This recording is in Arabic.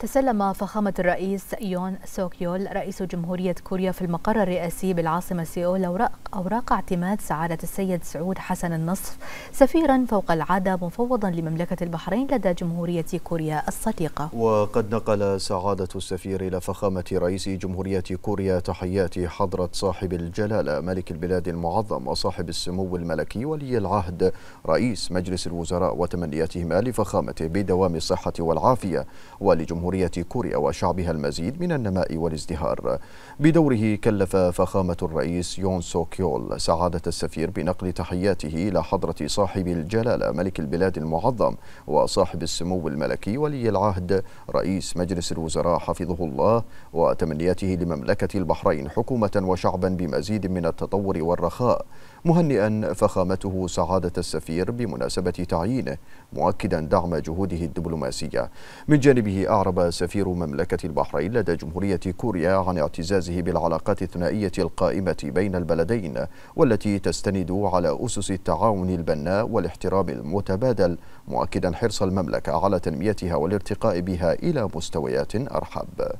تسلم فخامة الرئيس يون سوكيول رئيس جمهورية كوريا في المقر الرئاسي بالعاصمة سيول أوراق, أوراق اعتماد سعادة السيد سعود حسن النصف سفيرا فوق العادة مفوضا لمملكة البحرين لدى جمهورية كوريا الصديقة وقد نقل سعادة السفير إلى فخامة رئيس جمهورية كوريا تحيات حضرة صاحب الجلالة ملك البلاد المعظم وصاحب السمو الملكي ولي العهد رئيس مجلس الوزراء وتمنياتهما لفخامته بدوام الصحة والعافية ولجمهورية جمهورية كوريا وشعبها المزيد من النماء والازدهار بدوره كلف فخامة الرئيس يون سو كيول سعادة السفير بنقل تحياته إلى حضرة صاحب الجلالة ملك البلاد المعظم وصاحب السمو الملكي ولي العهد رئيس مجلس الوزراء حفظه الله وتمنياته لمملكة البحرين حكومة وشعبا بمزيد من التطور والرخاء مهنئا فخامته سعادة السفير بمناسبة تعيينه مؤكدا دعم جهوده الدبلوماسية من جانبه أعرب سفير مملكة البحرين لدى جمهورية كوريا عن اعتزازه بالعلاقات الثنائية القائمة بين البلدين والتي تستند على أسس التعاون البناء والاحترام المتبادل مؤكدا حرص المملكة على تنميتها والارتقاء بها إلى مستويات أرحب